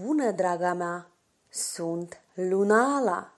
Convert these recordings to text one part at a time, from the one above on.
Bună, draga mea! Sunt Lunala!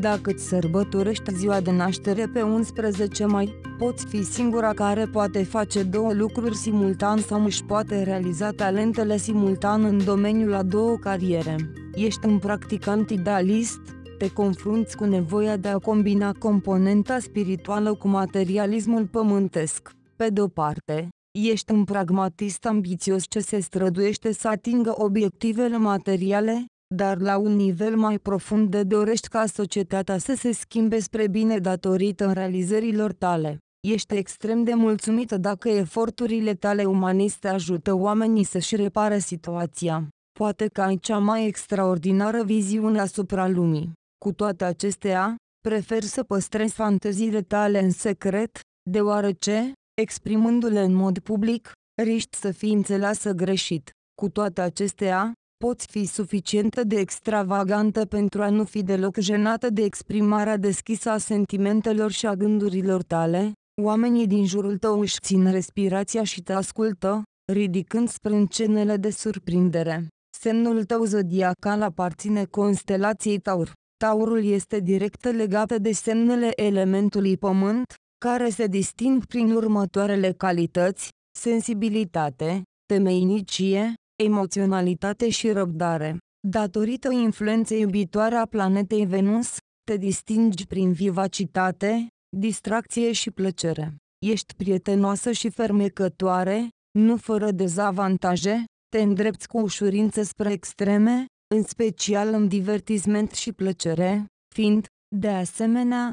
Dacă îți sărbătorești ziua de naștere pe 11 mai, poți fi singura care poate face două lucruri simultan sau își poate realiza talentele simultan în domeniul a două cariere. Ești un practicant idealist, te confrunți cu nevoia de a combina componenta spirituală cu materialismul pământesc. Pe de-o parte, Ești un pragmatist ambițios ce se străduiește să atingă obiectivele materiale, dar la un nivel mai profund de dorești ca societatea să se schimbe spre bine datorită realizărilor tale. Ești extrem de mulțumită dacă eforturile tale umaniste ajută oamenii să-și repare situația. Poate că ai cea mai extraordinară viziune asupra lumii. Cu toate acestea, prefer să păstrezi fanteziile tale în secret, deoarece, Exprimându-le în mod public, riști să fii înțeleasă greșit. Cu toate acestea, poți fi suficientă de extravagantă pentru a nu fi deloc jenată de exprimarea deschisă a sentimentelor și a gândurilor tale, oamenii din jurul tău își țin respirația și te ascultă, ridicând sprâncenele de surprindere. Semnul tău zodiacal aparține constelației Taur. Taurul este direct legat de semnele elementului pământ, care se disting prin următoarele calități, sensibilitate, temeinicie, emoționalitate și răbdare. Datorită influenței iubitoare a planetei Venus, te distingi prin vivacitate, distracție și plăcere. Ești prietenoasă și fermecătoare, nu fără dezavantaje, te îndrepți cu ușurință spre extreme, în special în divertisment și plăcere, fiind, de asemenea,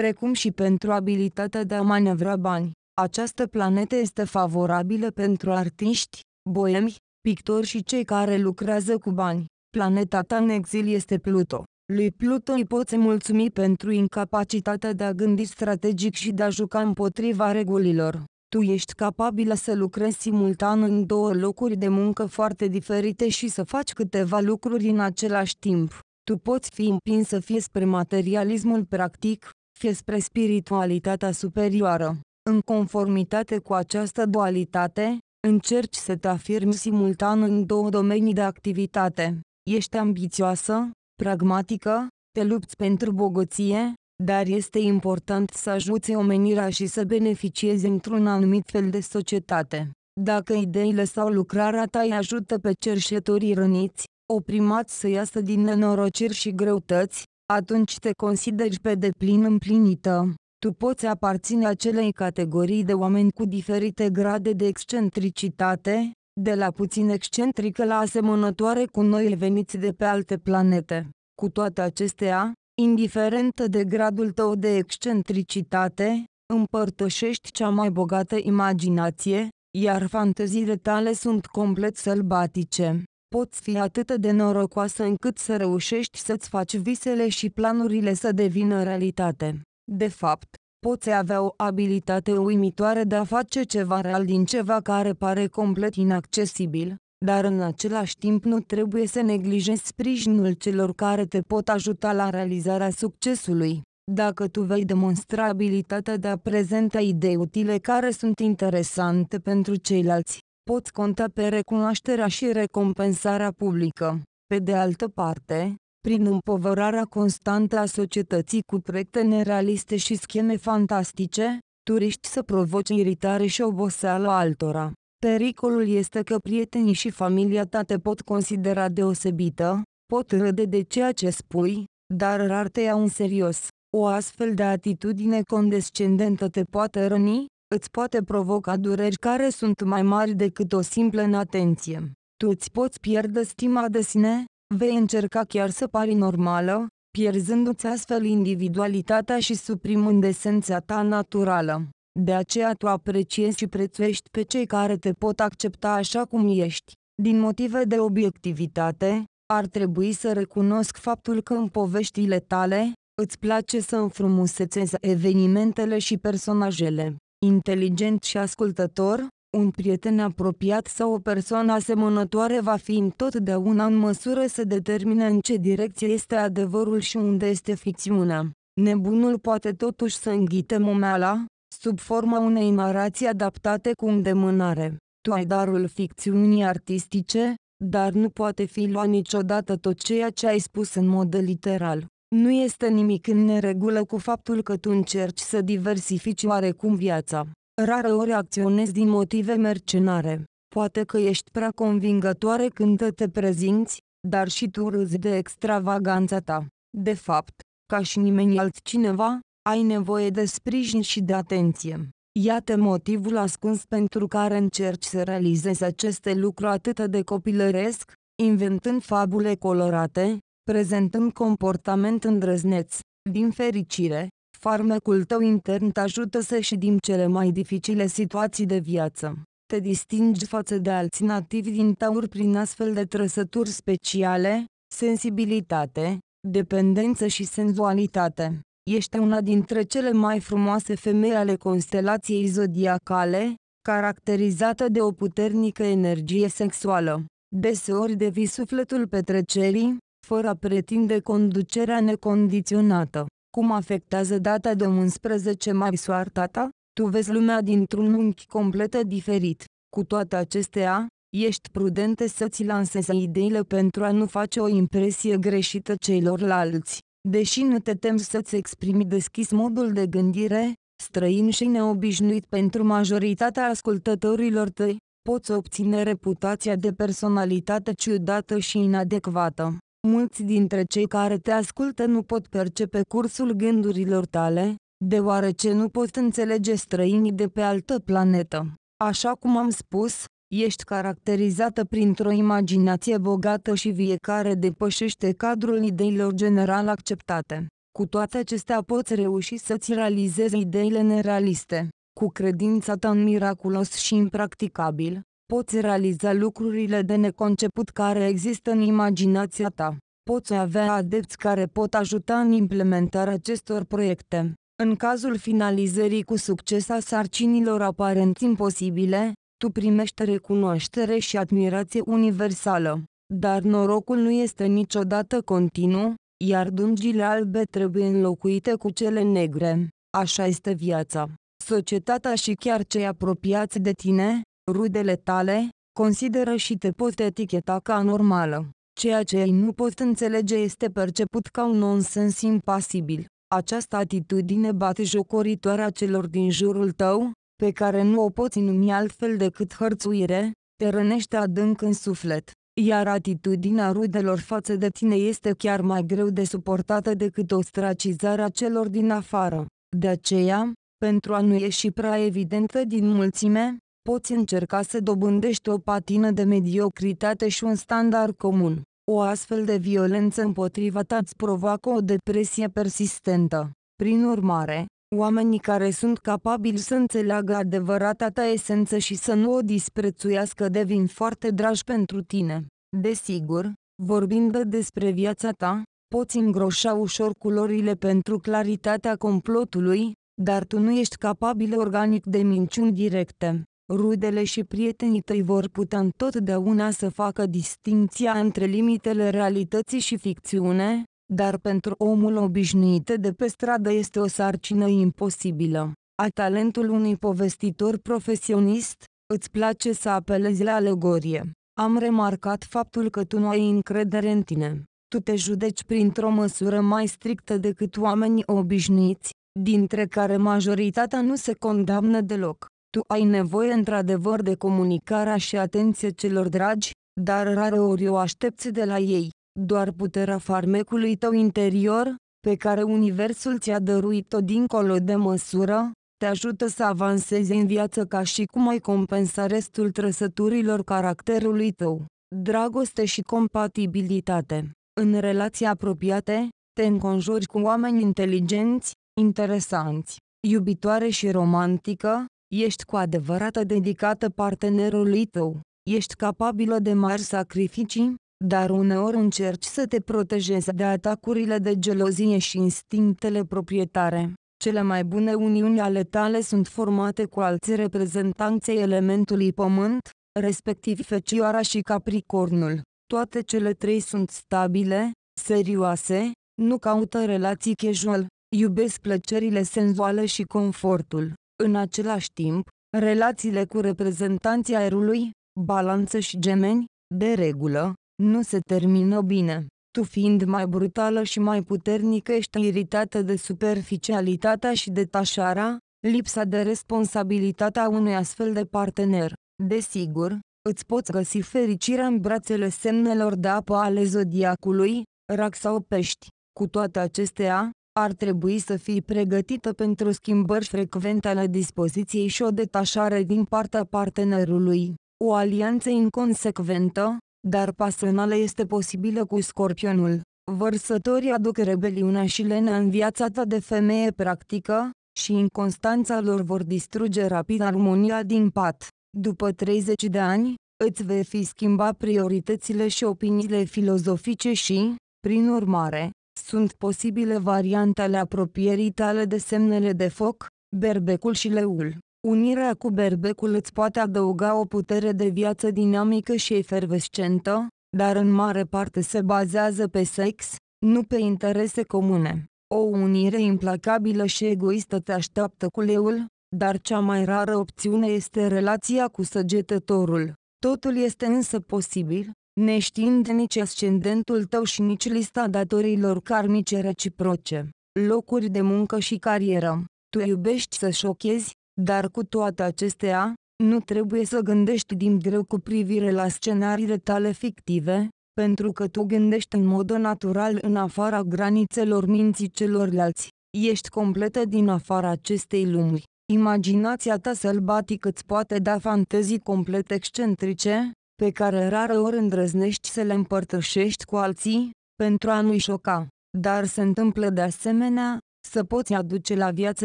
precum și pentru abilitatea de a manevra bani. Această planetă este favorabilă pentru artiști, boemi, pictori și cei care lucrează cu bani. Planeta ta în exil este Pluto. Lui Pluto îi poți mulțumi pentru incapacitatea de a gândi strategic și de a juca împotriva regulilor. Tu ești capabilă să lucrezi simultan în două locuri de muncă foarte diferite și să faci câteva lucruri în același timp. Tu poți fi împinsă fie spre materialismul practic, ierarhie spre spiritualitatea superioară. În conformitate cu această dualitate, încerci să te afirmi simultan în două domenii de activitate. Ești ambițioasă, pragmatică, te lupți pentru bogăție, dar este important să ajuți omenirea și să beneficiezi într-un anumit fel de societate. Dacă ideile sau lucrarea ta îi ajută pe cerșetorii răniți, oprimați să iasă din nenorociri și greutăți, atunci te consideri pe deplin împlinită. Tu poți aparține acelei categorii de oameni cu diferite grade de excentricitate, de la puțin excentrică la asemănătoare cu noi veniți de pe alte planete. Cu toate acestea, indiferent de gradul tău de excentricitate, împărtășești cea mai bogată imaginație, iar fanteziile tale sunt complet sălbatice poți fi atât de norocoasă încât să reușești să-ți faci visele și planurile să devină realitate. De fapt, poți avea o abilitate uimitoare de a face ceva real din ceva care pare complet inaccesibil, dar în același timp nu trebuie să neglijezi sprijinul celor care te pot ajuta la realizarea succesului. Dacă tu vei demonstra abilitatea de a prezenta idei utile care sunt interesante pentru ceilalți, pot conta pe recunoașterea și recompensarea publică. Pe de altă parte, prin împovărarea constantă a societății cu proiecte nerealiste și scheme fantastice, turiști să provoce iritare și oboseală altora. Pericolul este că prietenii și familia ta te pot considera deosebită, pot râde de ceea ce spui, dar rar te iau în serios. O astfel de atitudine condescendentă te poate răni, îți poate provoca dureri care sunt mai mari decât o simplă inatenție. Tu îți poți pierde stima de sine, vei încerca chiar să pari normală, pierzându-ți astfel individualitatea și suprimând esența ta naturală. De aceea tu apreciezi și prețuiești pe cei care te pot accepta așa cum ești. Din motive de obiectivitate, ar trebui să recunosc faptul că în poveștile tale, îți place să înfrumusețezi evenimentele și personajele inteligent și ascultător, un prieten apropiat sau o persoană asemănătoare va fi întotdeauna în măsură să determine în ce direcție este adevărul și unde este ficțiunea. Nebunul poate totuși să înghite momeala, sub forma unei narații adaptate cu îndemânare. Tu ai darul ficțiunii artistice, dar nu poate fi luat niciodată tot ceea ce ai spus în mod literal. Nu este nimic în neregulă cu faptul că tu încerci să diversifici oarecum viața. Rară ori acționezi din motive mercenare. Poate că ești prea convingătoare când te prezinți, dar și tu râzi de extravaganța ta. De fapt, ca și nimeni altcineva, ai nevoie de sprijin și de atenție. Iată motivul ascuns pentru care încerci să realizezi aceste lucruri atât de copilăresc, inventând fabule colorate, prezentând comportament îndrăzneț. Din fericire, farmecul tău intern te ajută să și din cele mai dificile situații de viață. Te distingi față de alții nativi din taur prin astfel de trăsături speciale, sensibilitate, dependență și senzualitate. Ești una dintre cele mai frumoase femei ale constelației zodiacale, caracterizată de o puternică energie sexuală. Deseori devii sufletul petrecerii, fără a pretinde conducerea necondiționată. Cum afectează data de 11 mai soarta ta? Tu vezi lumea dintr-un unghi complet diferit. Cu toate acestea, ești prudente să-ți lansezi ideile pentru a nu face o impresie greșită celorlalți. Deși nu te temi să-ți exprimi deschis modul de gândire, străin și neobișnuit pentru majoritatea ascultătorilor tăi, poți obține reputația de personalitate ciudată și inadecvată. Mulți dintre cei care te ascultă nu pot percepe cursul gândurilor tale, deoarece nu pot înțelege străinii de pe altă planetă. Așa cum am spus, ești caracterizată printr-o imaginație bogată și vie care depășește cadrul ideilor general acceptate. Cu toate acestea poți reuși să-ți realizezi ideile nerealiste. Cu credința ta în miraculos și impracticabil, Poți realiza lucrurile de neconceput care există în imaginația ta. Poți avea adepți care pot ajuta în implementarea acestor proiecte. În cazul finalizării cu succes a sarcinilor aparent imposibile, tu primești recunoaștere și admirație universală. Dar norocul nu este niciodată continuu, iar dungile albe trebuie înlocuite cu cele negre. Așa este viața. Societatea și chiar cei apropiați de tine, Rudele tale, consideră și te pot eticheta ca normală. Ceea ce ei nu pot înțelege este perceput ca un nonsens impasibil. Această atitudine bate jocoritoare a celor din jurul tău, pe care nu o poți numi altfel decât hărțuire, te rănește adânc în suflet, iar atitudinea rudelor față de tine este chiar mai greu de suportată decât ostracizarea celor din afară. De aceea, pentru a nu ieși prea evidentă din mulțime, poți încerca să dobândești o patină de mediocritate și un standard comun. O astfel de violență împotriva ta îți provoacă o depresie persistentă. Prin urmare, oamenii care sunt capabili să înțeleagă adevărata ta esență și să nu o disprețuiască devin foarte dragi pentru tine. Desigur, vorbind despre viața ta, poți îngroșa ușor culorile pentru claritatea complotului, dar tu nu ești capabil organic de minciuni directe rudele și prietenii tăi vor putea întotdeauna să facă distinția între limitele realității și ficțiune, dar pentru omul obișnuit de pe stradă este o sarcină imposibilă. A talentul unui povestitor profesionist, îți place să apelezi la alegorie. Am remarcat faptul că tu nu ai încredere în tine. Tu te judeci printr-o măsură mai strictă decât oamenii obișnuiți, dintre care majoritatea nu se condamnă deloc. Tu ai nevoie într-adevăr de comunicarea și atenție celor dragi, dar ori o aștepți de la ei, doar puterea farmecului tău interior, pe care universul ți-a dăruit-o dincolo de măsură, te ajută să avansezi în viață ca și cum ai compensa restul trăsăturilor caracterului tău. Dragoste și compatibilitate. În relații apropiate, te înconjuri cu oameni inteligenți, interesanți, iubitoare și romantică, Ești cu adevărat dedicată partenerului tău. Ești capabilă de mari sacrificii, dar uneori încerci să te protejezi de atacurile de gelozie și instinctele proprietare. Cele mai bune uniuni ale tale sunt formate cu alții reprezentanți elementului pământ, respectiv fecioara și capricornul. Toate cele trei sunt stabile, serioase, nu caută relații casual, iubesc plăcerile senzuale și confortul. În același timp, relațiile cu reprezentanții aerului, balanță și gemeni, de regulă, nu se termină bine. Tu fiind mai brutală și mai puternică ești iritată de superficialitatea și detașarea, lipsa de responsabilitate a unui astfel de partener. Desigur, îți poți găsi fericirea în brațele semnelor de apă ale zodiacului, rac sau pești. Cu toate acestea, ar trebui să fii pregătită pentru schimbări frecvente ale dispoziției și o detașare din partea partenerului. O alianță inconsecventă, dar pasională este posibilă cu scorpionul. Vărsătorii aduc rebeliunea și lenea în viața ta de femeie practică, și inconstanța lor vor distruge rapid armonia din pat. După 30 de ani, îți vei fi schimba prioritățile și opiniile filozofice și, prin urmare, sunt posibile variante ale apropierii tale de semnele de foc, berbecul și leul. Unirea cu berbecul îți poate adăuga o putere de viață dinamică și efervescentă, dar în mare parte se bazează pe sex, nu pe interese comune. O unire implacabilă și egoistă te așteaptă cu leul, dar cea mai rară opțiune este relația cu săgetătorul. Totul este însă posibil, neștiind nici ascendentul tău și nici lista datorilor karmice reciproce, locuri de muncă și carieră. Tu iubești să șochezi, dar cu toate acestea, nu trebuie să gândești din greu cu privire la scenariile tale fictive, pentru că tu gândești în mod natural în afara granițelor minții celorlalți. Ești completă din afara acestei lumi. Imaginația ta sălbatică îți poate da fantezii complet excentrice, pe care rară ori îndrăznești să le împărtășești cu alții, pentru a nu-i șoca. Dar se întâmplă de asemenea, să poți aduce la viață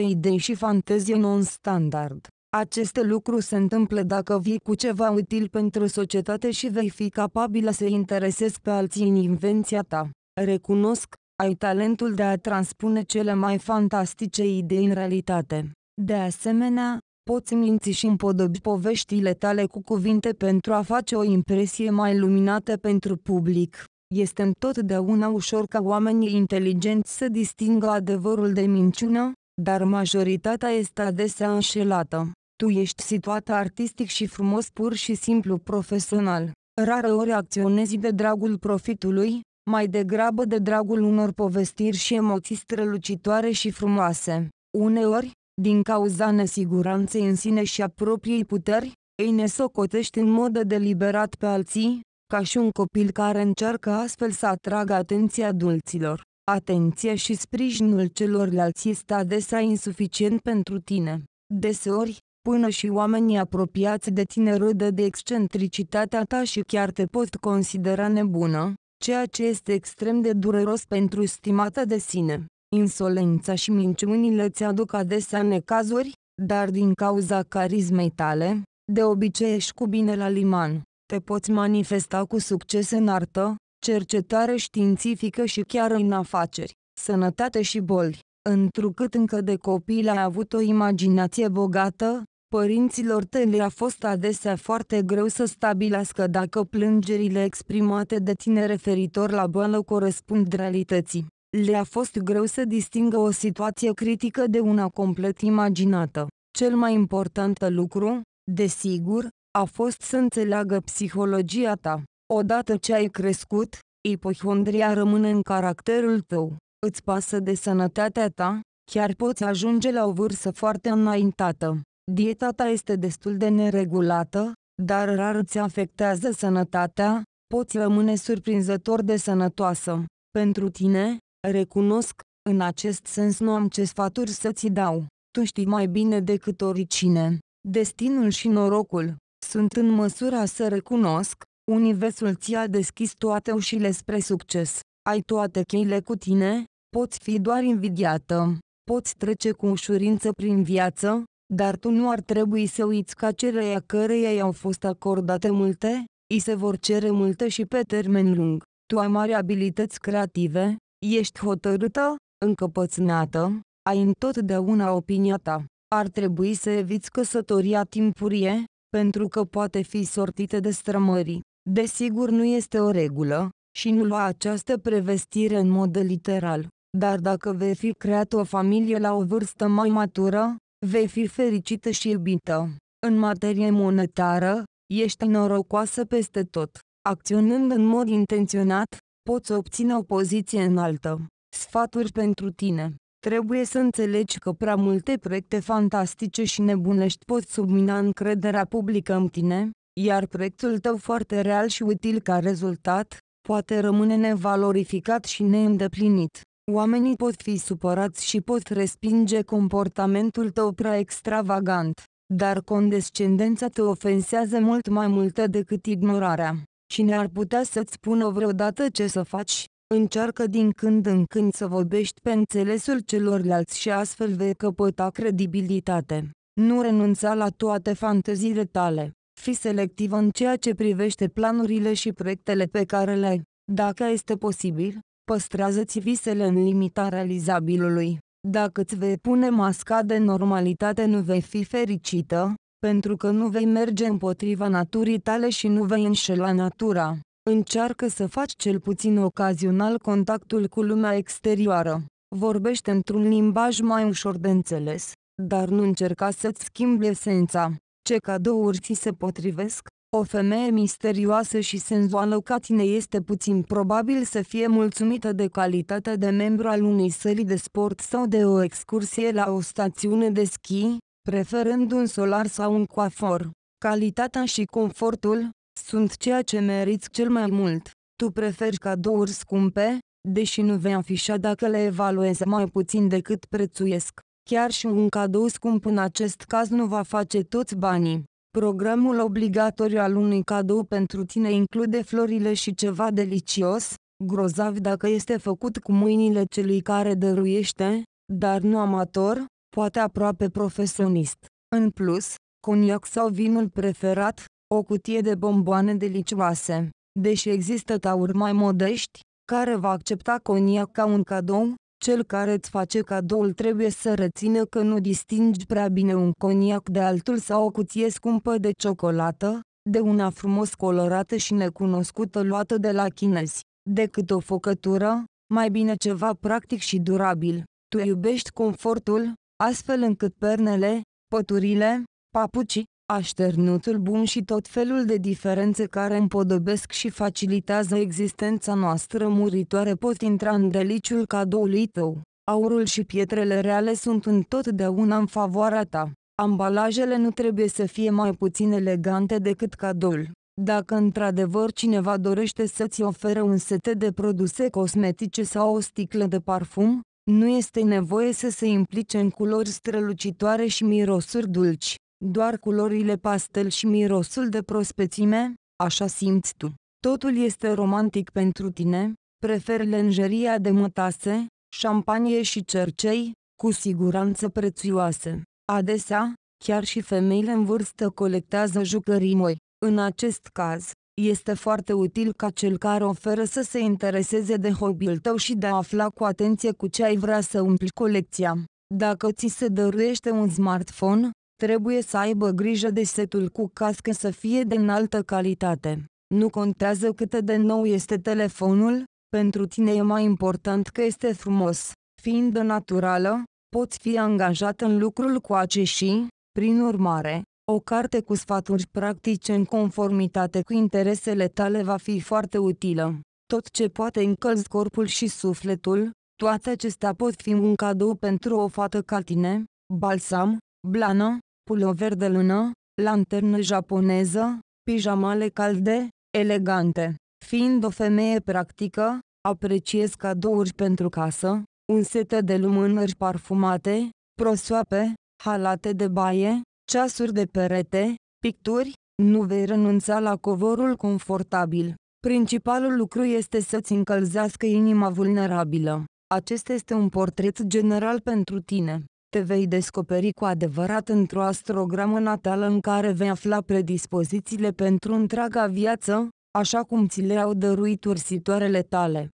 idei și fantezie non-standard. Aceste lucruri se întâmplă dacă vii cu ceva util pentru societate și vei fi capabilă să interesezi pe alții în invenția ta. Recunosc, ai talentul de a transpune cele mai fantastice idei în realitate. De asemenea, poți minți și împodobi poveștile tale cu cuvinte pentru a face o impresie mai luminată pentru public. Este întotdeauna ușor ca oamenii inteligenți să distingă adevărul de minciună, dar majoritatea este adesea înșelată. Tu ești situată artistic și frumos pur și simplu profesional. Rare ori acționezi de dragul profitului, mai degrabă de dragul unor povestiri și emoții strălucitoare și frumoase. Uneori, din cauza nesiguranței în sine și a propriei puteri, ei ne socotește în mod deliberat pe alții, ca și un copil care încearcă astfel să atragă atenția adulților. Atenția și sprijinul celorlalți este adesea insuficient pentru tine. Deseori, până și oamenii apropiați de tine râdă de excentricitatea ta și chiar te pot considera nebună, ceea ce este extrem de dureros pentru stimata de sine. Insolența și minciunile îți aduc adesea necazuri, dar din cauza carismei tale, de obicei ești cu bine la liman. Te poți manifesta cu succes în artă, cercetare științifică și chiar în afaceri, sănătate și boli. Întrucât încă de copil ai avut o imaginație bogată, părinților tăi le-a fost adesea foarte greu să stabilească dacă plângerile exprimate de tine referitor la boală corespund realității. Le-a fost greu să distingă o situație critică de una complet imaginată. Cel mai important lucru, desigur, a fost să înțeleagă psihologia ta. Odată ce ai crescut, ipohondria rămâne în caracterul tău. Îți pasă de sănătatea ta, chiar poți ajunge la o vârstă foarte înaintată. Dieta ta este destul de neregulată, dar rar îți afectează sănătatea, poți rămâne surprinzător de sănătoasă. Pentru tine, Recunosc, în acest sens nu am ce sfaturi să ți dau, tu știi mai bine decât oricine. Destinul și norocul, sunt în măsura să recunosc, universul ți-a deschis toate ușile spre succes, ai toate cheile cu tine, poți fi doar invidiată, poți trece cu ușurință prin viață, dar tu nu ar trebui să uiți că aceleia căreia i-au fost acordate multe, îi se vor cere multe și pe termen lung. Tu ai mari abilități creative, Ești hotărâtă, încăpățânată, ai întotdeauna opinia ta. Ar trebui să eviți căsătoria timpurie, pentru că poate fi sortită de strămări. Desigur nu este o regulă, și nu lua această prevestire în mod literal, dar dacă vei fi creat o familie la o vârstă mai matură, vei fi fericită și iubită. În materie monetară, ești norocoasă peste tot. Acționând în mod intenționat, poți obține o poziție înaltă. Sfaturi pentru tine. Trebuie să înțelegi că prea multe proiecte fantastice și nebunești pot submina încrederea publică în tine, iar proiectul tău foarte real și util ca rezultat, poate rămâne nevalorificat și neîndeplinit. Oamenii pot fi supărați și pot respinge comportamentul tău prea extravagant, dar condescendența te ofensează mult mai multă decât ignorarea. Cine ar putea să-ți spună vreodată ce să faci, încearcă din când în când să vorbești pe înțelesul celorlalți și astfel vei căpăta credibilitate. Nu renunța la toate fanteziile tale. Fii selectiv în ceea ce privește planurile și proiectele pe care le ai. Dacă este posibil, păstrează-ți visele în limita realizabilului. Dacă îți vei pune masca de normalitate nu vei fi fericită, pentru că nu vei merge împotriva naturii tale și nu vei înșela natura. Încearcă să faci cel puțin ocazional contactul cu lumea exterioară. Vorbește într-un limbaj mai ușor de înțeles, dar nu încerca să-ți schimbi esența. Ce cadouri ți se potrivesc? O femeie misterioasă și senzuală ca tine este puțin probabil să fie mulțumită de calitatea de membru al unei sări de sport sau de o excursie la o stațiune de schi, preferând un solar sau un coafor. Calitatea și confortul sunt ceea ce meriți cel mai mult. Tu preferi cadouri scumpe, deși nu vei afișa dacă le evaluezi mai puțin decât prețuiesc. Chiar și un cadou scump în acest caz nu va face toți banii. Programul obligatoriu al unui cadou pentru tine include florile și ceva delicios, grozav dacă este făcut cu mâinile celui care dăruiește, dar nu amator, poate aproape profesionist. În plus, coniac sau vinul preferat, o cutie de bomboane delicioase. Deși există tauri mai modești, care va accepta coniac ca un cadou, cel care îți face cadoul trebuie să rețină că nu distingi prea bine un coniac de altul sau o cutie scumpă de ciocolată, de una frumos colorată și necunoscută luată de la chinezi, decât o focătură, mai bine ceva practic și durabil. Tu iubești confortul, astfel încât pernele, păturile, papucii, așternutul bun și tot felul de diferențe care împodobesc și facilitează existența noastră muritoare pot intra în deliciul cadoului tău. Aurul și pietrele reale sunt întotdeauna în favoarea ta. Ambalajele nu trebuie să fie mai puțin elegante decât cadoul. Dacă într-adevăr cineva dorește să-ți ofere un set de produse cosmetice sau o sticlă de parfum, nu este nevoie să se implice în culori strălucitoare și mirosuri dulci, doar culorile pastel și mirosul de prospețime, așa simți tu. Totul este romantic pentru tine, prefer lenjeria de mătase, șampanie și cercei, cu siguranță prețioase. Adesea, chiar și femeile în vârstă colectează jucării moi. În acest caz, este foarte util ca cel care oferă să se intereseze de hobby-ul tău și de a afla cu atenție cu ce ai vrea să umpli colecția. Dacă ți se dăruiește un smartphone, trebuie să aibă grijă de setul cu cască să fie de înaltă calitate. Nu contează cât de nou este telefonul, pentru tine e mai important că este frumos. Fiind naturală, poți fi angajat în lucrul cu acești, prin urmare, o carte cu sfaturi practice în conformitate cu interesele tale va fi foarte utilă. Tot ce poate încălzi corpul și sufletul, toate acestea pot fi un cadou pentru o fată ca tine, balsam, blană, pulover de lână, lanternă japoneză, pijamale calde, elegante. Fiind o femeie practică, apreciez cadouri pentru casă, un set de lumânări parfumate, prosoape, halate de baie, ceasuri de perete, picturi, nu vei renunța la covorul confortabil. Principalul lucru este să-ți încălzească inima vulnerabilă. Acesta este un portret general pentru tine. Te vei descoperi cu adevărat într-o astrogramă natală în care vei afla predispozițiile pentru întreaga viață, așa cum ți le-au dăruit ursitoarele tale.